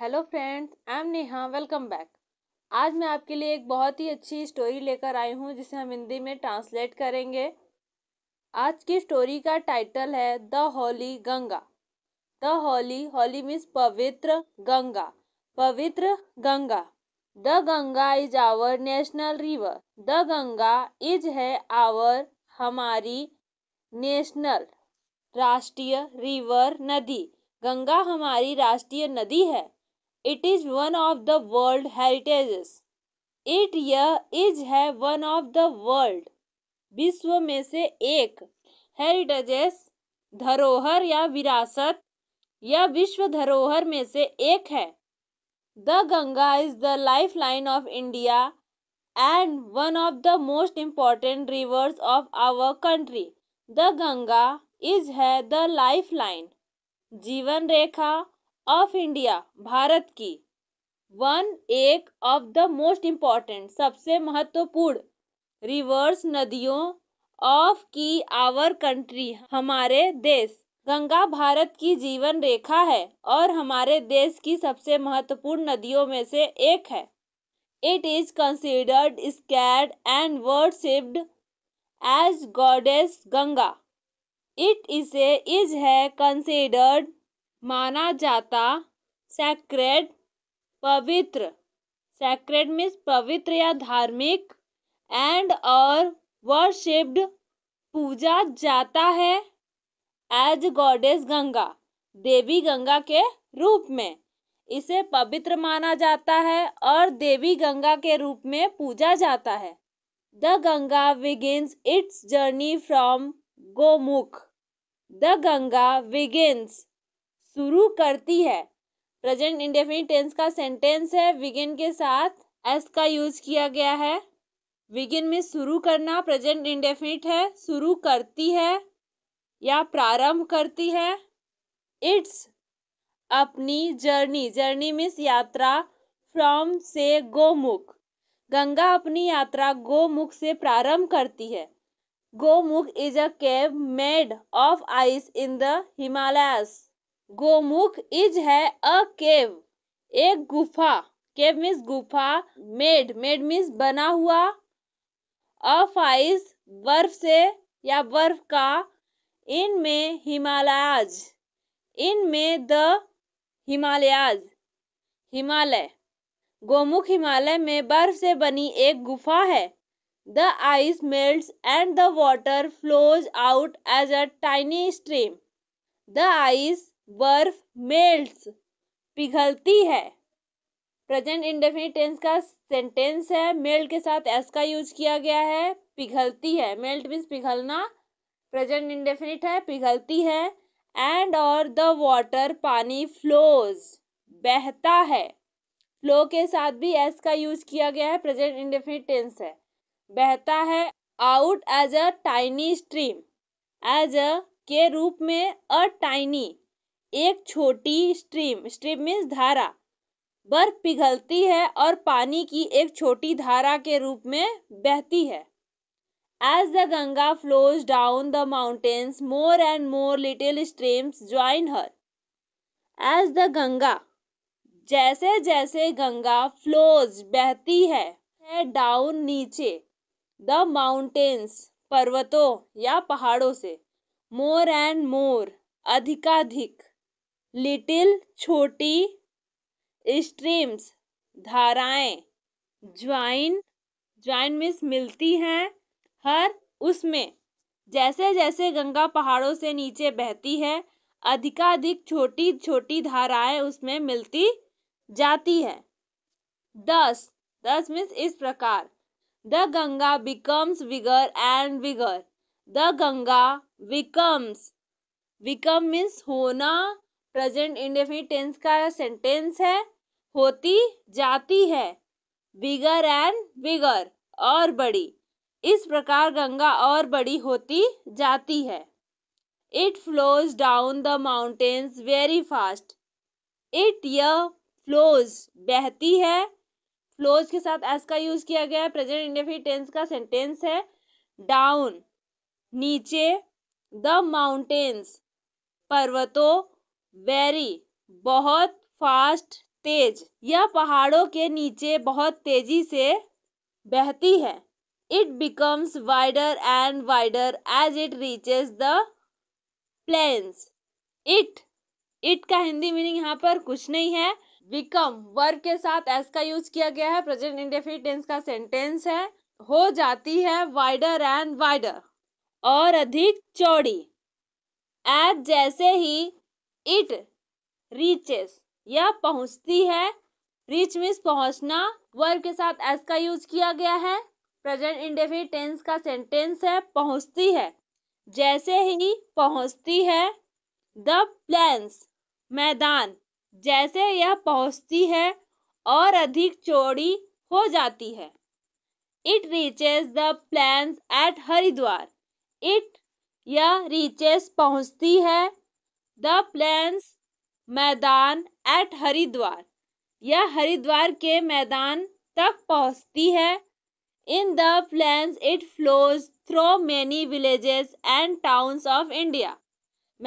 Hello friends I am Neha welcome back आज मैं आपके लिए एक बहुत ही अच्छी स्टोरी लेकर आई हूँ जिसे हम हिंदी में ट्रांसलेट करेंगे आज की स्टोरी का टाइटल है the holy Ganga the holy holy means पवित्र गंगा पवित्र Ganga the Ganga is our national river the Ganga is है आवर हमारी नेशनल राष्ट्रीय रिवर नदी गंगा हमारी राष्ट्रीय नदी है it is one of the world heritages it यह इज है वन ऑफ द वर्ल्ड विश्व में से एक हेरिटेजेस धरोहर या विरासत या विश्व धरोहर में से एक है the Ganga is the life line of India and one of the most important rivers of our country the Ganga is है द लाइफ लाइन जीवन रेखा ऑफ इंडिया भारत की वन एक ऑफ द मोस्ट इम्पॉर्टेंट सबसे महत्वपूर्ण रिवर्स नदियों ऑफ की our country हमारे देश गंगा भारत की जीवन रेखा है और हमारे देश की सबसे महत्वपूर्ण नदियों में से एक है it is considered sacred and worshipped as goddess Ganga it इसे इज है कंसिडर्ड माना जाता सैक्रेड पवित्र सैक्रेड मीन्स पवित्र या धार्मिक एंड और वर्शिप्ड पूजा जाता है एज गॉडेस गंगा देवी गंगा के रूप में इसे पवित्र माना जाता है और देवी गंगा के रूप में पूजा जाता है the Ganga begins its journey from Gomukh the Ganga begins शुरू करती है प्रेजेंट इंडेफिनिट टेंस का सेंटेंस है विगिन के साथ एस का यूज किया गया है विगिन में शुरू करना प्रेजेंट इंडेफिनिट है शुरू करती है या प्रारंभ करती है इट्स अपनी जर्नी जर्नी मीन्स यात्रा फ्रॉम से गोमुख गंगा अपनी यात्रा गोमुख से प्रारंभ करती है Gomukh is a cave made of ice in the Himalayas Gomukh is है अ केव एक गुफा केव मीन्स गुफा मेड मेड मीन्स बना हुआ अ फाइज बर्फ से या बर्फ का इन में हिमालयाज इन में द हिमालयाज हिमालय गोमुख हिमालय में बर्फ से बनी एक गुफा है the ice melt and the water flows out as a tiny stream the ice बर्फ मेल्ट्स पिघलती है प्रेजेंट इंडेफिनिट टेंस का सेंटेंस है मेल्ट के साथ एस का यूज किया गया है पिघलती है मेल्ट मीन्स पिघलना प्रेजेंट इंडेफिनिट है पिघलती है एंड और द वाटर पानी फ्लोज बहता है फ्लो के साथ भी एस का यूज किया गया है प्रेजेंट इंडेफिनिट टेंस है बहता है out as a tiny stream as a के रूप में अ टाइनी एक छोटी स्ट्रीम स्ट्रीम मीन्स धारा बर्फ पिघलती है और पानी की एक छोटी धारा के रूप में बहती है as the Ganga flows down the mountains more and more little streams join her as the Ganga जैसे जैसे गंगा फ्लोज बहती है डाउन नीचे द माउंटेन्स पर्वतों या पहाड़ों से मोर एंड मोर अधिकाधिक लिटिल छोटी स्ट्रीम्स धाराएं ज्वाइन ज्वाइन मिस मिलती हैं हर उसमें जैसे जैसे गंगा पहाड़ों से नीचे बहती है अधिकाधिक छोटी छोटी धाराएं उसमें मिलती जाती है दस दस मिस इस प्रकार the Ganga becomes bigger and bigger the Ganga becomes become means होना प्रेजेंट इंडेफिनिट टेंस का सेंटेंस है होती जाती है बिगर एंड बिगर और बड़ी इस प्रकार गंगा और बड़ी होती जाती है it flows down the mountains very fast it यह फ्लोज बहती है फ्लोज के साथ एस का यूज किया गया है प्रेजेंट इंडेफिनिट टेंस का सेंटेंस है डाउन नीचे द माउंटेन्स पर्वतों वेरी बहुत फास्ट तेज यह पहाड़ों के नीचे बहुत तेजी से बहती है it becomes wider and wider as it reaches the plains it it का हिंदी मीनिंग यहाँ पर कुछ नहीं है बिकम वर्ब के साथ एस का यूज किया गया है प्रेजेंट इंडेफिनिट टेंस का सेंटेंस है हो जाती है वाइडर एंड वाइडर और अधिक चौड़ी एज जैसे ही इट रीचेस यह पहुंचती है रीच मीन्स पहुंचना वर्ब के साथ एस का यूज किया गया है प्रेजेंट इंडेफिनिट टेंस का सेंटेंस है पहुंचती है जैसे ही पहुंचती है द प्लेन्स मैदान जैसे यह पहुंचती है और अधिक चौड़ी हो जाती है it reaches the plains at Haridwar it यह रीचेस पहुंचती है द प्लेन्स मैदान एट हरिद्वार यह हरिद्वार के मैदान तक पहुंचती है in the plains it flows through many villages and towns of India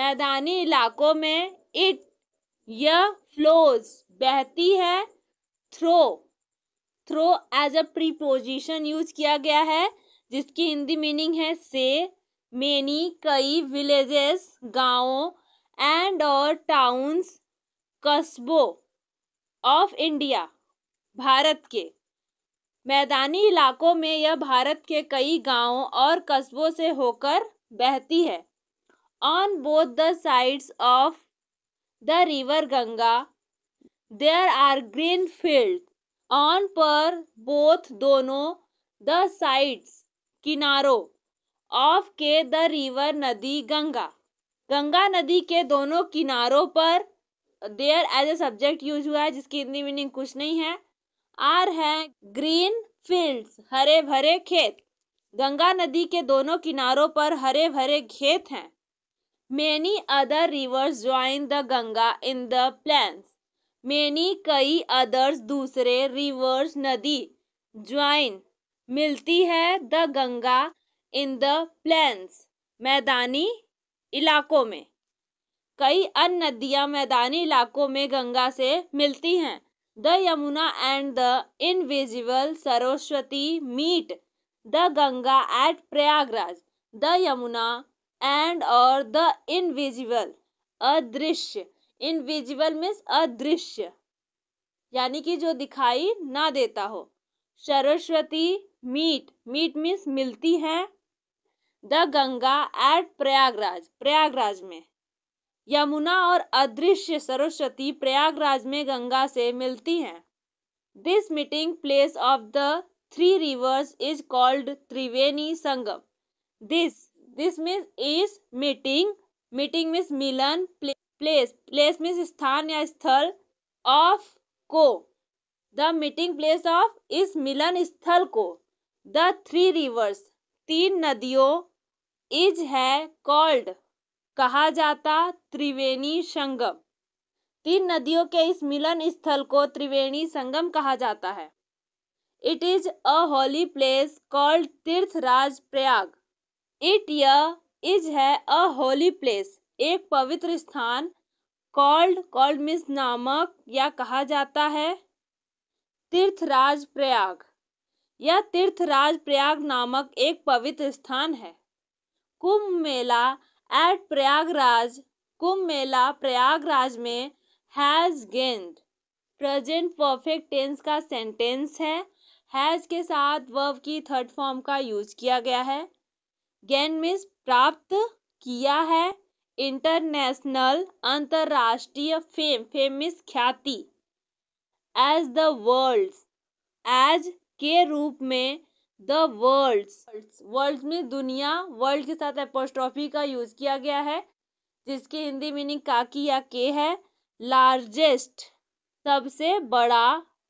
मैदानी इलाकों में इट यह फ्लोज बहती है through through as a preposition use किया गया है जिसकी हिंदी मीनिंग है से मेनी कई विलेजेस गांवों एंड और टाउन्स कस्बों ऑफ इंडिया भारत के मैदानी इलाकों में यह भारत के कई गांवों और कस्बों से होकर बहती है on both the sides of the river Ganga there are green field on पर बोथ दोनों द साइड्स किनारों ऑफ के द रिवर नदी गंगा गंगा नदी के दोनों किनारों पर there as a subject use हुआ है जिसकी हिंदी मीनिंग कुछ नहीं है आर है ग्रीन फील्ड्स हरे भरे खेत गंगा नदी के दोनों किनारों पर हरे भरे खेत हैं many other rivers join the Ganga in the plains many कई अदर्स दूसरे रिवर्स नदी ज्वाइन मिलती है the Ganga in the plains मैदानी इलाकों में कई अन्य नदियां मैदानी इलाकों में गंगा से मिलती हैं the Yamuna and the invisible Saraswati meet the Ganga at Prayagraj the Yamuna and और द इनविजिबल अदृश्य इनविजिबल मीन्स अदृश्य यानी कि जो दिखाई ना देता हो सरस्वती मीट मीट मीन्स मिलती हैं द गंगा एट प्रयागराज प्रयागराज में यमुना और अदृश्य सरस्वती प्रयागराज में गंगा से मिलती हैं this meeting place of the three rivers is called Triveni Sangam this this means is meeting meeting means मिलन प्लेस प्लेस मीन्स स्थान या स्थल ऑफ को द मीटिंग प्लेस ऑफ इस मिलन स्थल को द थ्री रिवर्स तीन नदियों इज है कॉल्ड कहा जाता त्रिवेणी संगम तीन नदियों के इस मिलन स्थल को त्रिवेणी संगम कहा जाता है it is a holy place called Tirthraj Prayag it य इज है अ होली प्लेस एक पवित्र स्थान कॉल्ड कॉल्ड मिस नामक या कहा जाता है तीर्थराज प्रयाग यह तीर्थराज प्रयाग नामक एक पवित्र स्थान है कुंभ मेला एट प्रयागराज कुंभ मेला प्रयागराज में has gained present perfect tense का सेंटेंस है हैज़ के साथ वर्ब की थर्ड फॉर्म का यूज किया गया है गेंद मीन्स प्राप्त किया है इंटरनेशनल अंतर्राष्ट्रीय फेम फेम ख्याति एज द वर्ल्ड एज के रूप में द वर्ल्ड्स वर्ल्ड में दुनिया वर्ल्ड के साथ एपोस्ट्रॉफी का यूज किया गया है जिसकी हिंदी मीनिंग काकी या के है लार्जेस्ट सबसे बड़ा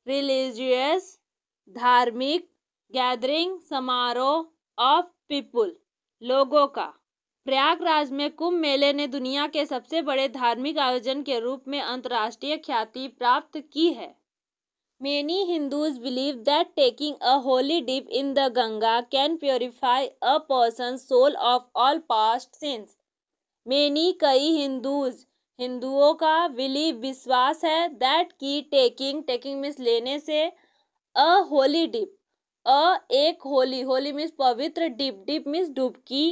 रिलीजियस धार्मिक गैदरिंग समारोह ऑफ पीपुल लोगों का प्रयागराज में कुंभ मेले ने दुनिया के सबसे बड़े धार्मिक आयोजन के रूप में अंतर्राष्ट्रीय ख्याति प्राप्त की है Many Hindus believe that taking a holy dip in the Ganga can purify a person's soul of all past sins. Many kai Hindus हिंदुओं का बिलीव विश्वास है दैट की टेकिंग टेकिंग मीन्स लेने से अ होली डिप अ एक होली होली मीन्स पवित्र dip dip means डुबकी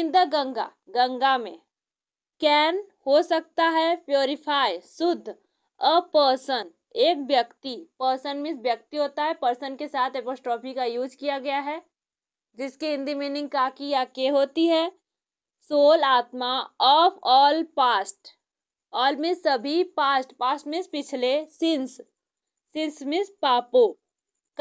इन द गंगा गंगा में कैन हो सकता है प्योरीफाई शुद्ध अ पर्सन एक व्यक्ति पर्सन मीन्स व्यक्ति होता है पर्सन के साथ एपोस्ट्रॉफी का यूज किया गया है जिसके हिंदी मीनिंग का की या के होती है सोल आत्मा of all past all means सभी पास्ट पास्ट मीन्स पिछले सिंस सिंस मीन्स पापो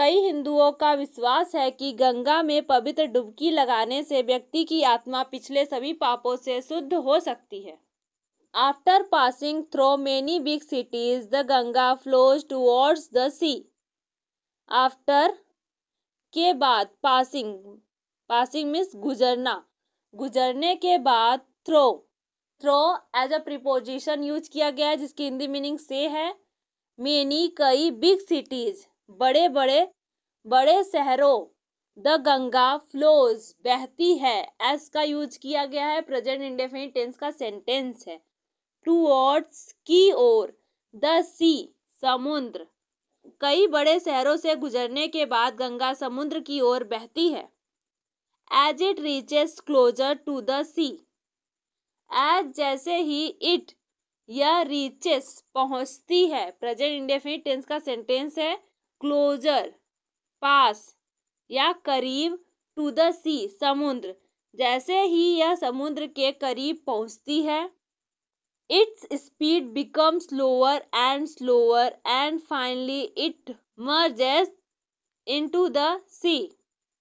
कई हिंदुओं का विश्वास है कि गंगा में पवित्र डुबकी लगाने से व्यक्ति की आत्मा पिछले सभी पापों से शुद्ध हो सकती है after passing through many big cities, the Ganga flows towards the sea after के बाद पासिंग पासिंग means गुजरना गुजरने के बाद through through as a preposition use किया गया है जिसकी हिंदी मीनिंग से है मेनी कई बिग सिटीज बड़े बड़े बड़े शहरों द गंगा फ्लोज बहती है एस का यूज किया गया है प्रेजेंट इंडेफिनिट टेंस का सेंटेंस है टूवर्ड्स की ओर द सी समुद्र कई बड़े शहरों से गुजरने के बाद गंगा समुद्र की ओर बहती है as it reaches closer to the sea as जैसे ही इट या रीचेस पहुंचती है प्रेजेंट इंडेफिनिट टेंस का सेंटेंस है क्लोजर पास या करीब टू द सी समुद्र जैसे ही यह समुद्र के करीब पहुंचती है Its speed becomes slower and slower and finally it merges into the sea.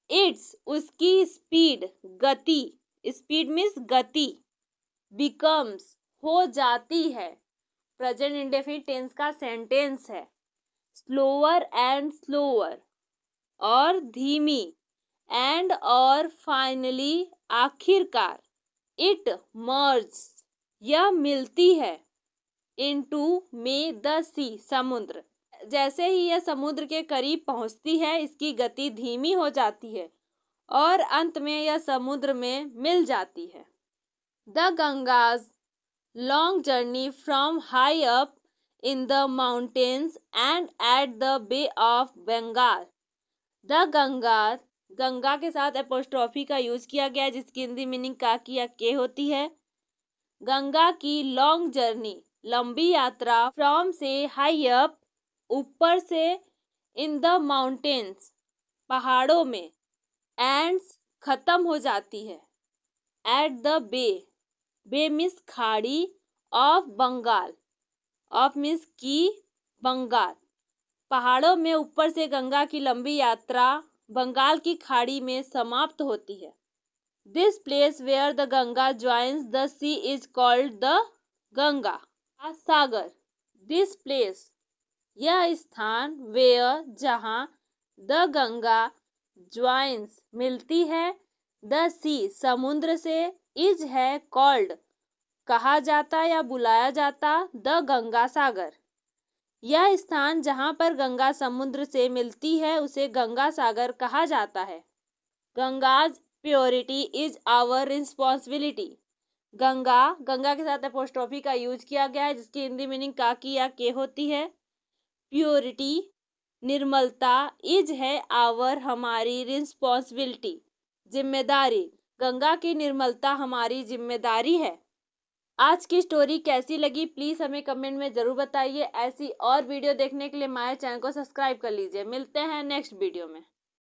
Its उसकी स्पीड गति स्पीड मीन्स गति बिकम्स हो जाती है प्रेजेंट इंडेफिनिट टेंस का सेंटेंस है स्लोअर एंड स्लोअर और धीमी एंड और फाइनली आखिरकार इट मर्ज यह मिलती है इनटू में द सी समुद्र जैसे ही यह समुद्र के करीब पहुंचती है इसकी गति धीमी हो जाती है और अंत में यह समुद्र में मिल जाती है the Ganga's long journey from high up in the mountains and at the bay of Bengal the Ganga's Ganga के साथ एपोस्ट्रॉफी का यूज किया गया है जिसकी हिंदी मीनिंग का या के होती है गंगा की लॉन्ग जर्नी लंबी यात्रा फ्रॉम से हाई अप ऊपर से इन द माउंटेन्स पहाड़ों में एंड्स ख़त्म हो जाती है at the bay bay means खाड़ी ऑफ बंगाल ऑफ मिस की बंगाल पहाड़ों में ऊपर से गंगा की लंबी यात्रा बंगाल की खाड़ी में समाप्त होती है this place where the Ganga joins the sea is called the Ganga Sagar this place यह स्थान वेयर जहाँ द गंगा ज्वाइंस मिलती है द सी समुद्र से इज है कॉल्ड कहा जाता या बुलाया जाता द गंगा सागर यह स्थान जहाँ पर गंगा समुद्र से मिलती है उसे गंगा सागर कहा जाता है Ganga's purity is our responsibility Ganga Ganga के साथ अपोस्ट्रॉफी का यूज किया गया है जिसकी हिंदी मीनिंग काकी या के होती है प्योरिटी निर्मलता इज है आवर हमारी रिस्पॉन्सिबिलिटी जिम्मेदारी गंगा की निर्मलता हमारी जिम्मेदारी है आज की स्टोरी कैसी लगी प्लीज़ हमें कमेंट में ज़रूर बताइए ऐसी और वीडियो देखने के लिए हमारे चैनल को सब्सक्राइब कर लीजिए मिलते हैं नेक्स्ट वीडियो में